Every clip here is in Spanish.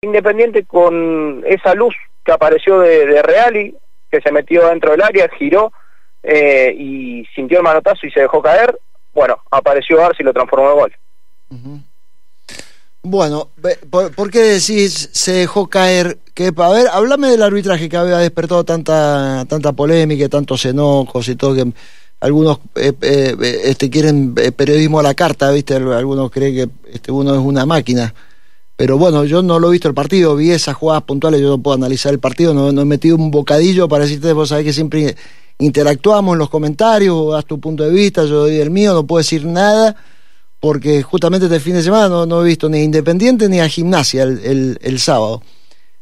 Independiente con esa luz que apareció de, Real y que se metió dentro del área, giró eh, y sintió el manotazo y se dejó caer. Bueno, apareció Arce y lo transformó en gol. Bueno, ¿por, qué decís se dejó caer? Que, a ver, háblame del arbitraje que había despertado tanta, tanta polémica, tantos enojos y todo que algunos eh, eh, este, quieren periodismo a la carta, ¿viste? Algunos creen que este, uno es una máquina. Pero bueno, yo no lo he visto el partido, vi esas jugadas puntuales, yo no puedo analizar el partido, no, he metido un bocadillo para decirte, vos sabés que siempre interactuamos en los comentarios, das tu punto de vista, yo doy el mío, no puedo decir nada, porque justamente este fin de semana no, he visto ni a Independiente ni a Gimnasia el, sábado.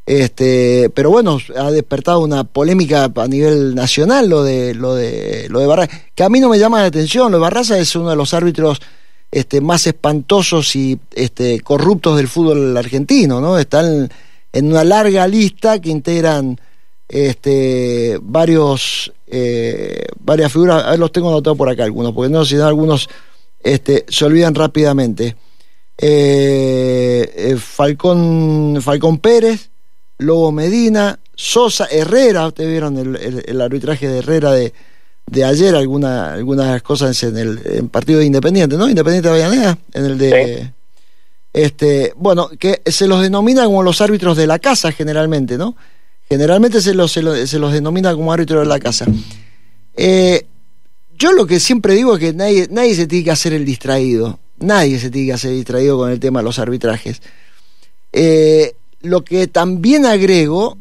Este, pero bueno, ha despertado una polémica a nivel nacional lo de, lo de, lo de Barraza, que a mí no me llama la atención, lo de Barraza es uno de los árbitros este, más espantosos y este, corruptos del fútbol argentino, ¿no? Están en una larga lista que integran este, varios, eh, varias figuras. A ver, los tengo anotados por acá algunos, porque no, si no, algunos se olvidan rápidamente. Eh, eh, Falcón, Pérez, Lobo Medina, Sosa, Herrera, ustedes vieron el arbitraje de Herrera de, de ayer alguna, algunas cosas en el partido de Independiente, ¿no? Independiente de en el de... Este, bueno, que se los denomina como los árbitros de la casa generalmente, ¿no? Generalmente se los, se los, denomina como árbitros de la casa. Eh, yo lo que siempre digo es que nadie, nadie se tiene que hacer el distraído. Nadie se tiene que hacer distraído con el tema de los arbitrajes. Eh, lo que también agrego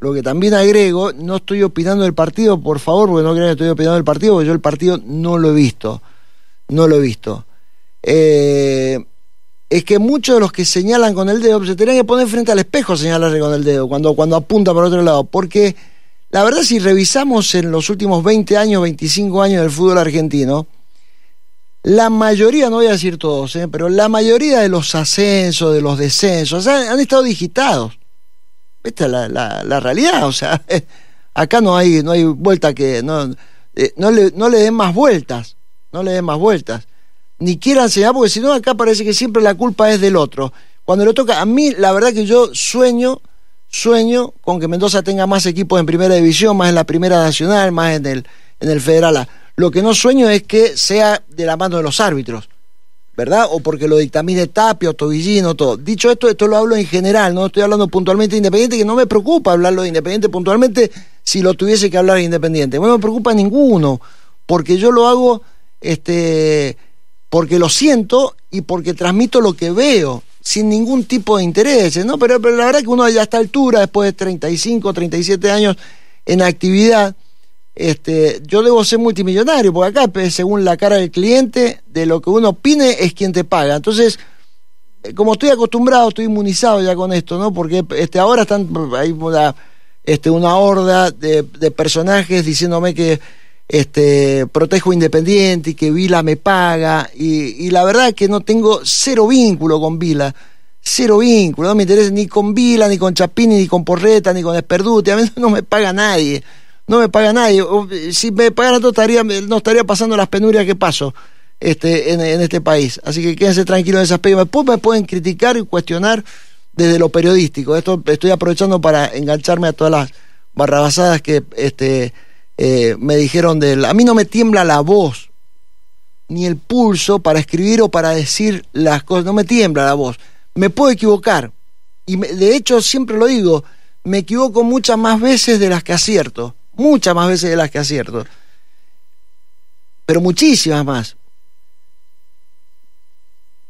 lo que también agrego, no estoy opinando del partido, por favor, porque no crean que estoy opinando del partido, porque yo el partido no lo he visto. No lo he visto. Eh, es que muchos de los que señalan con el dedo se tenían que poner frente al espejo a con el dedo cuando, cuando apunta para otro lado. Porque la verdad, si revisamos en los últimos 20 años, 25 años del fútbol argentino, la mayoría, no voy a decir todos, eh, pero la mayoría de los ascensos, de los descensos, han estado digitados esta es la, la, la realidad, o sea, acá no hay, no hay vuelta que, no, eh, no, le, no le den más vueltas, no le den más vueltas, ni quieran señalar, porque si no acá parece que siempre la culpa es del otro. Cuando le toca, a mí la verdad que yo sueño, sueño con que Mendoza tenga más equipos en primera división, más en la primera nacional, más en el, en el federal Lo que no sueño es que sea de la mano de los árbitros. ¿verdad? O porque lo dictamine Tapio, Tobillino, todo. Dicho esto, esto lo hablo en general, no estoy hablando puntualmente de Independiente, que no me preocupa hablarlo de Independiente puntualmente si lo tuviese que hablar de Independiente. No me preocupa ninguno, porque yo lo hago este, porque lo siento y porque transmito lo que veo sin ningún tipo de interés, ¿no? Pero, pero la verdad es que uno ya a esta altura, después de 35, 37 años en actividad, este, yo debo ser multimillonario, porque acá, según la cara del cliente, de lo que uno opine es quien te paga. Entonces, eh, como estoy acostumbrado, estoy inmunizado ya con esto, ¿no? Porque este, ahora están, ahí una, este, una horda de, personajes diciéndome que este, protejo independiente y que Vila me paga. Y, y la verdad es que no tengo cero vínculo con Vila. Cero vínculo, no me interesa ni con Vila, ni con Chapini, ni con Porreta, ni con Esperduti, a mí no me paga nadie no me paga nadie. si me pagara todo, no estaría pasando las penurias que paso este, en, este país. Así que quédense tranquilos en ese aspecto. Después me pueden criticar y cuestionar desde lo periodístico. Esto estoy aprovechando para engancharme a todas las barrabasadas que este, eh, me dijeron de... A mí no me tiembla la voz ni el pulso para escribir o para decir las cosas. No me tiembla la voz. Me puedo equivocar. Y de hecho siempre lo digo, me equivoco muchas más veces de las que acierto muchas más veces de las que acierto, pero muchísimas más.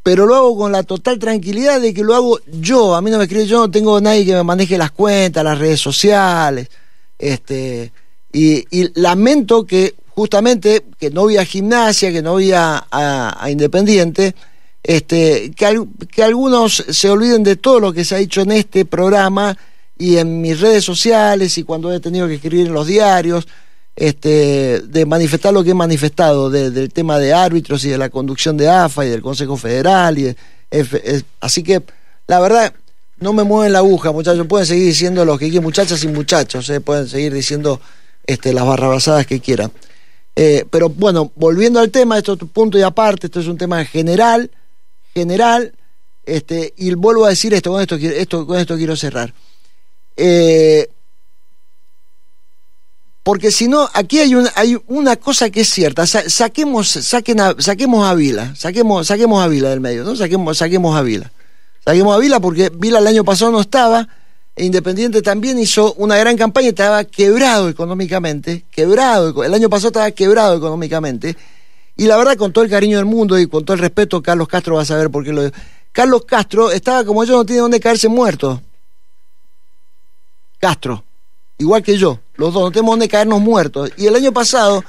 Pero lo hago con la total tranquilidad de que lo hago yo. A mí no me escribe, yo no tengo nadie que me maneje las cuentas, las redes sociales. Este, y, lamento que justamente que no había gimnasia, que no había a, Independiente, este, que, algunos se olviden de todo lo que se ha hecho en este programa y en mis redes sociales y cuando he tenido que escribir en los diarios, este, de manifestar lo que he manifestado de, del tema de árbitros y de la conducción de AFA y del Consejo Federal. Y eh, así que, la verdad, no me mueven la aguja, muchachos. Pueden seguir diciendo lo que quieran, muchachas y muchachos, eh, pueden seguir diciendo este, las barrabasadas que quieran. Eh, pero bueno, volviendo al tema, esto es punto y aparte, esto es un tema general, general, este, y vuelvo a decir esto, con esto, esto, con esto quiero cerrar. Eh, porque si no, aquí hay una, hay una cosa que es cierta. saquemos, saquen a, saquemos Vila, saquemos, saquemos a Vila del medio, ¿no? Saquemos, saquemos a Vila. Saquemos a Vila porque Vila el año pasado no estaba. E Independiente también hizo una gran campaña, estaba quebrado económicamente, quebrado, el año pasado estaba quebrado económicamente. Y la verdad, con todo el cariño del mundo y con todo el respeto, Carlos Castro va a saber por qué lo... Carlos Castro estaba como yo, no tiene dónde caerse muerto Castro, igual que yo, los dos, no tenemos dónde caernos muertos. Y el año pasado,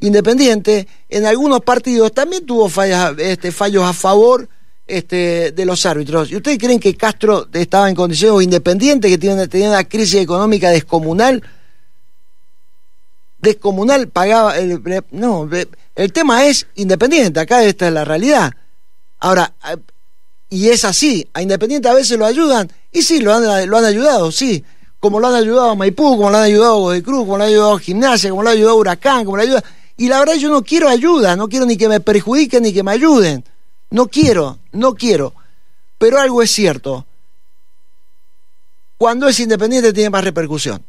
Independiente, en algunos partidos también tuvo fallas, este, fallos a favor este, de los árbitros. ¿Y ustedes creen que Castro estaba en condiciones independientes... Independiente, que tiene, tenía una crisis económica descomunal? Descomunal pagaba. no, el tema es Independiente, acá esta es la realidad. Ahora, y es así, a Independiente a veces lo ayudan, y sí, lo lo han ayudado, sí como lo han ayudado a Maipú, como lo han ayudado a Godoy Cruz, como lo han ayudado Gimnasia, como lo han ayudado a Huracán, como lo han ayudado... Y la verdad yo no quiero ayuda, no quiero ni que me perjudiquen ni que me ayuden. No quiero, no quiero. Pero algo es cierto. Cuando es independiente tiene más repercusión.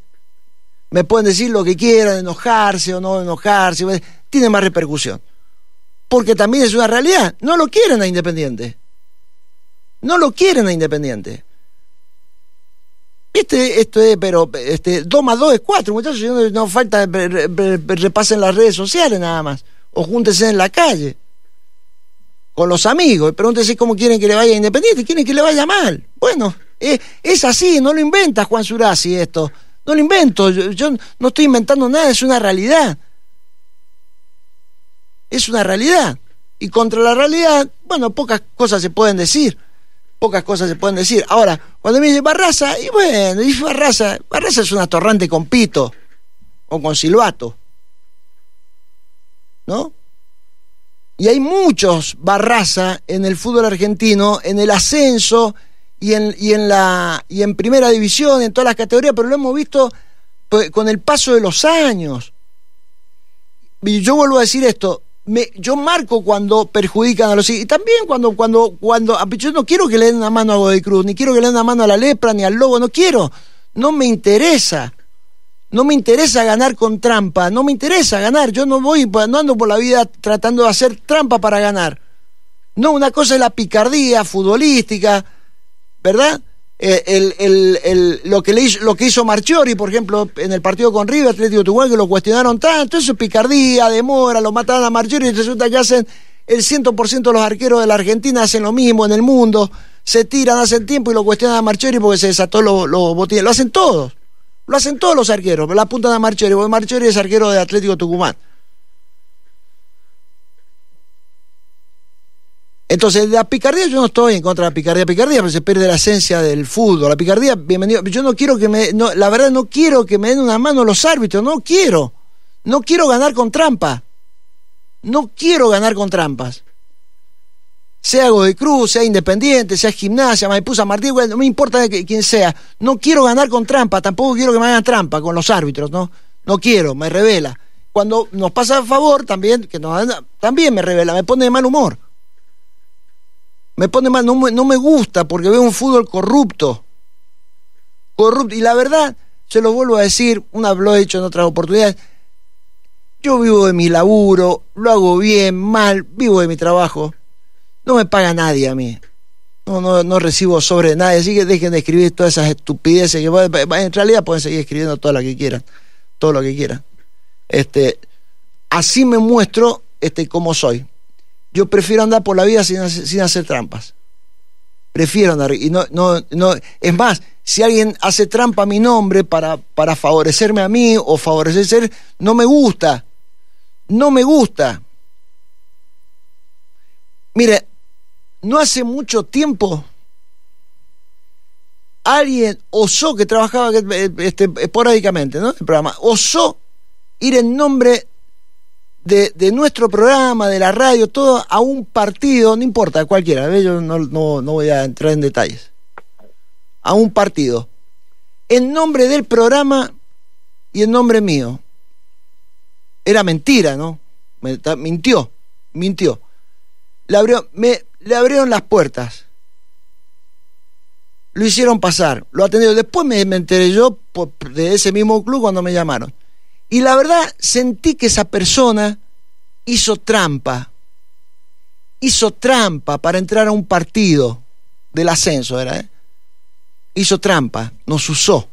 Me pueden decir lo que quieran, enojarse o no enojarse, tiene más repercusión. Porque también es una realidad. No lo quieren a Independiente. No lo quieren a Independiente. Este, esto es, pero este, 2 más 2 es 4, muchachos. No, falta, repasen las redes sociales nada más. O júntense en la calle. Con los amigos. Pregúntense cómo quieren que le vaya independiente. Quieren que le vaya mal. Bueno, eh, es así. No lo inventa Juan Surasi esto. No lo invento. Yo, yo no estoy inventando nada. Es una realidad. Es una realidad. Y contra la realidad, bueno, pocas cosas se pueden decir pocas cosas se pueden decir. Ahora, cuando me dice Barraza, y bueno, dice Barraza, Barraza es un atorrante con pito o con silbato. ¿No? Y hay muchos Barraza en el fútbol argentino, en el ascenso y en, y en, la, y en primera división, en todas las categorías, pero lo hemos visto pues, con el paso de los años. Y yo vuelvo a decir esto, me, yo marco cuando perjudican a los y también cuando cuando cuando ah, yo no quiero que le den una mano a Godoy Cruz ni quiero que le den una mano a la lepra ni al lobo no quiero no me interesa no me interesa ganar con trampa no me interesa ganar yo no voy pues, no ando por la vida tratando de hacer trampa para ganar no una cosa es la picardía futbolística verdad eh, el, el, el, lo, que le hizo, lo que hizo Marchiori, por ejemplo, en el partido con River, Atlético Tucumán, que lo cuestionaron tanto, eso es picardía, demora, lo matan a Marchiori y resulta que hacen el 100% de los arqueros de la Argentina hacen lo mismo en el mundo, se tiran, hacen tiempo y lo cuestionan a Marchiori porque se desató los, botines, lo hacen todos, lo hacen todos los arqueros, la apuntan a Marchiori, porque Marchiori es arquero de Atlético Tucumán. Entonces, la picardía, yo no estoy en contra de la picardía. Picardía, pero se pierde la esencia del fútbol. La picardía, bienvenido. Yo no quiero que me. la verdad, no quiero que me den una mano los árbitros. No quiero. No quiero ganar con trampa. No quiero ganar con trampas. Sea Godoy Cruz, sea Independiente, sea Gimnasia, puso a Martín, no me importa quién sea. No quiero ganar con trampa. Tampoco quiero que me hagan trampa con los árbitros, ¿no? No quiero, me revela. Cuando nos pasa a favor, también, que nos, también me revela, me pone de mal humor. Me pone mal, no me, gusta porque veo un fútbol corrupto. Corrupto. Y la verdad, se lo vuelvo a decir, una lo hecho en otras oportunidades. Yo vivo de mi laburo, lo hago bien, mal, vivo de mi trabajo. No me paga nadie a mí. No, no, recibo sobre nadie, así que dejen de escribir todas esas estupideces que en realidad pueden seguir escribiendo todo lo que quieran, todo lo que quieran. Este, así me muestro este, como soy yo prefiero andar por la vida sin, sin hacer trampas. Prefiero andar. Y no, no, no, es más, si alguien hace trampa a mi nombre para, para favorecerme a mí o favorecerse, no me gusta. No me gusta. Mire, no hace mucho tiempo alguien osó que trabajaba eh, este, esporádicamente, ¿no? El programa, osó ir en nombre de, nuestro programa, de la radio, todo a un partido, no importa, cualquiera, yo no, no, no voy a entrar en detalles, a un partido, en nombre del programa y en nombre mío. Era mentira, ¿no? Mintió, mintió. Le, abrió, me, le abrieron las puertas lo hicieron pasar, lo atendió Después me, me enteré yo de ese mismo club cuando me llamaron. Y la verdad, sentí que esa persona hizo trampa. Hizo trampa para entrar a un partido del ascenso, ¿verdad? Hizo trampa, nos usó.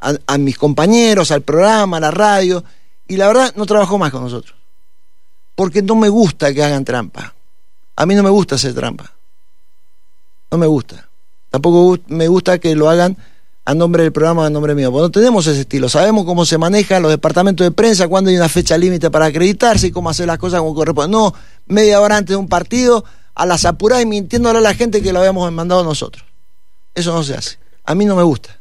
A, a mis compañeros, al programa, a la radio. Y la verdad, no trabajó más con nosotros. Porque no me gusta que hagan trampa. A mí no me gusta hacer trampa. No me gusta. Tampoco me gusta que lo hagan a nombre del programa, a nombre mío. Bueno, no tenemos ese estilo. Sabemos cómo se maneja los departamentos de prensa, cuándo hay una fecha límite para acreditarse y cómo hacer las cosas como corresponde. No, media hora antes de un partido, a las apuradas y mintiéndole a la gente que lo habíamos mandado nosotros. Eso no se hace. A mí no me gusta.